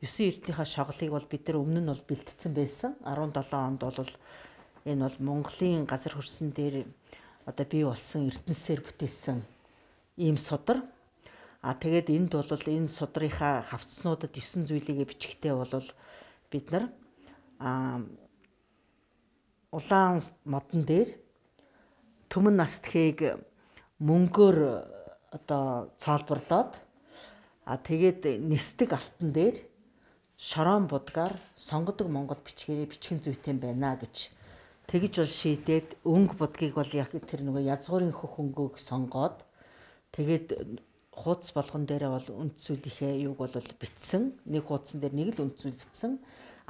9 эрдийнхаа шоглыг бол бид нар өмнө нь бол бэлтгэсэн байсан. 17 онд бол энэ бол Монголын газар хөрсөн дээр одоо бий болсон эрдэнсээр бүтээсэн ийм судар. А тэгээд энд бол энэ судрынхаа хавцснуудад 9 зүйлийг бичгтээ бол бид нар а улаан модон дээр төмөн настхийг мөнгөөр одоо цаалбарлаад а тэгээд нэстэг алтан дээр шорон будгаар сонгодог Монгол бичгээрээ бичгэн зүйтэй байна гэж тэгж бол шийдээд өнгө будгийг бол яг тэр нөгөө язгуурын хөх өнгөг сонгоод тэгээд хуудас болгон дээрээ бол үндсүүлийнхээ юг бол битсэн нэг хуудсан дээр нэг л үндсүүл битсэн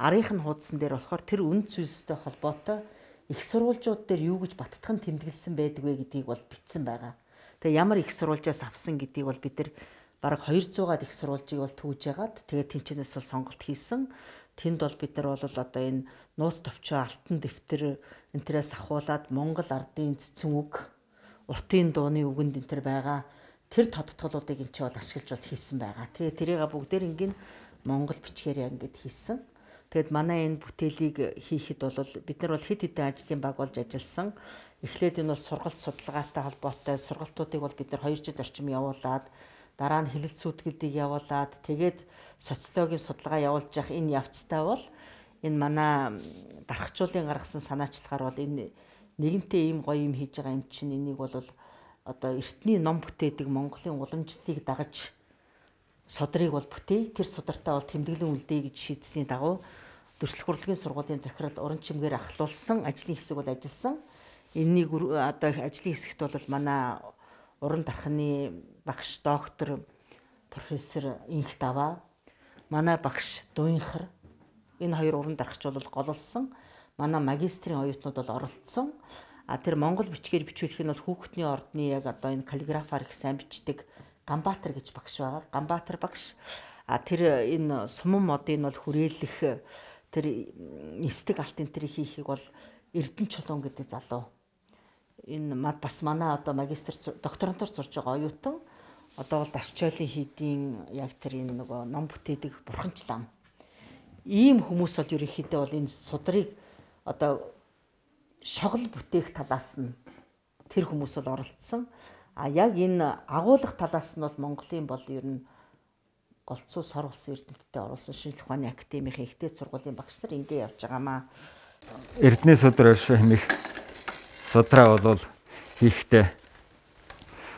арийнх нь хуудсан дээр болохоор тэр үндсүүлстэй холбоотой их сургуульчуд дээр юу гэж баттхан тэмдэглэсэн байдаг вэ гэдгийг бол битсэн байгаа. Тэгээ ямар их сурвалжаас авсан гэдгийг бол бид нар бараг 200-аад их сурвалжийг бол түүж ягаад тэгээд тэнчэнээс бол сонголт хийсэн. Тэнд бол бид нар бол одоо энэ нууц төвчөө алтан дэвтэр энтрээс ахуулаад Монгол ардын цэцэн үг уртын дууны үгэнд энтер байгаа. Тэр тодтголуудыг энэ ч бол ашиглаж бол хийсэн байгаа. Тэгээ тэрийг бүгдээр ингээд Монгол бичгээр ингээд хийсэн. Тэгэд манай энэ бүтээлийг хийхэд бол бид нар бол хэд хэдэн ажлын баг болж ажилласан. Эхлээд энэ бол сургалт судалгаатай холбоотой сургалтуудыг бол бид нар 2 жил орчим явуулаад дараа нь хилэл сүйтгэлдийг явуулаад тэгээд социологийн судалгаа явуулж явах энэ явцтай бол энэ манай дарахчлалын гаргасан санаачлахаар бол энэ нэгэнтээ ийм гоё юм хийж байгаа юм чинь энийг бол одоо эртний ном бүтээдэг Монголын уламжлалыг дагаж содрыг бол бүтээ тэр содартаа бол тэмдэглэн үлдээ гэж шийдсэний дагуу төрслөх хурлын сургуулийн захирал уран чимгээр ахлуулсан ажлын хэсэг бол ажилласан энэнийг одоо ажлын хэсэгт бол манай уран дархны багш доктор профессор инх даваа манай багш дуинхар энэ хоёр уран дарагч бол гололсон манай магистрийн оюутнууд бол оролцсон а тэр монгол бичгээр бичүүлэх нь бол хүүхдний ордны яг одоо энэ каллиграфаар их сайн бичдэг Ганбаатар гэж багш байгаа. Ганбаатар багш а тэр энэ суман модын бол хүрээлэх тэр нэстэг алтын тэр хийхийг бол Эрдэнэ чулуун гэдэг залуу энэ бас манай одоо магистр докторантор сурж байгаа оюутан одоо бол дарчойлын хийдийн яг тэр энэ нөгөө ном бүтээдэг бурханчлам ийм хүмүүс бол ерөнхийдөө бол энэ судрыг одоо шогол бүтээх талаас нь тэр хүмүүс бол оролцсон а яг энэ агуулгах талаас нь бол Монголын бол ер нь голцоо сар улсын эрдэмтдэд оруулсан шинжлэх ухааны академийн ихтэй сургуулийн багш нар ингээй явж байгаамаа Эрдэнэ судар оршоо хэмээх судраа бол хийхдээ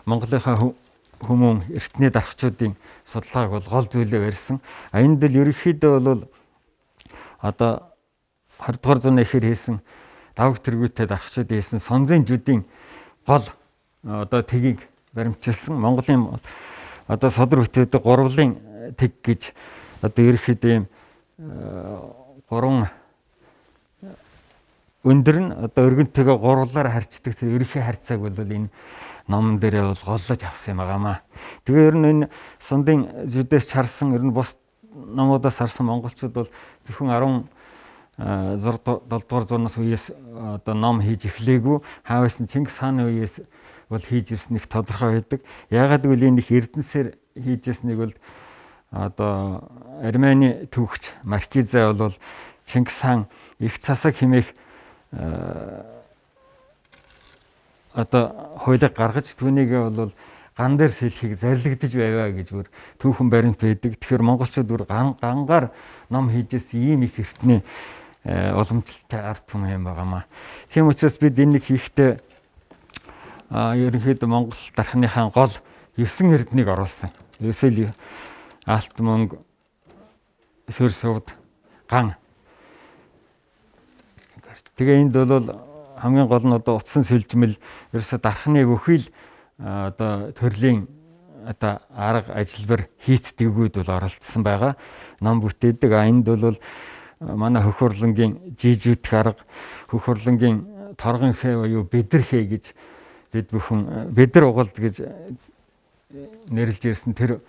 Монголынхаа хүмүүн эртний дарахчдын судалгааг бол гол зүйлээр ярьсан. А энэ дэл ерөнхийдөө бол одоо 20 дугаар зууны ихэр хийсэн давг тэргүүтэй дарахчд хийсэн сонзын жүдийн гол одоо тгийг баримтчилсан. Монголын одоо содор бүтээдэг гурвлын тэг гэж одоо ерөнхийдөө юм э, гурван өндөр нь одоо өргөнтэйгээ гурвлаар харьцдаг тэр ерөнхий харьцааг бол энэ ном дээрээ бол голлож авсан юм байнамаа. Тэгээ ер нь энэ сундын зүдээс чарсан ер нь бус номуудаас харсан монголчууд бол зөвхөн 10 6 дугаар зурнаас үеэс одоо ном хийж эхлэегүй хаавсан Чингис хааны үеэс бол хийж ирсэн их тодорхой байдаг. Ягаад гэвэл энэ их эрдэнсээр хийжсэнийг бол одоо Армени төвөгч Маркиза бол Чингис хаан их цасаг химээх Э, одоо хуулийг гаргаж түүнийг бол ган дээр сэлхийг зарлигдж байваа гэж бүр түүхэн баримт байдаг. Тэгэхээр монголчууд бүр ган гангаар ном хийжээс ийм их эртний э, уламжлалтай ард түмэн юм байнамаа. Тийм учраас бид энэ нэг хийхдээ ерөнхийдөө монгол дархныхаа гол 9 эрднийг оруулсан. Ерөөсөө алт мөнгө сөр сувд ган харт. Тэгээ энд бол хамгийн гол нь одоо утсан сэлжмэл ерөөсө дархныг өхийл одоо төрлийн одоо арга ажилбар хийцдэггүйд бол оролцсон байгаа. Ном бүтээдэг. А энд бол манай хөхөрлөнгийн жижигдэх арга хөхөрлөнгийн торгон хээ буюу бэдэрхээ гэж бид бүхэн бэдэр угалд гэж э, нэрлж ирсэн тэр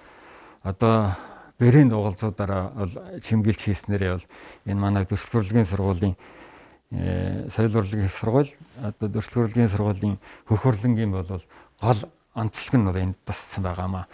одоо бэрийн дугалзуудаараа бол чимгэлж хийснээрээ бол энэ манай төрөлхөрлөгийн сургуулийн Э, соёл урлагийн сургууль одоо дөрслөг урлагийн сургуулийн хөх урлагийн бол гол онцлог нь бол энд туссан байгаамаа.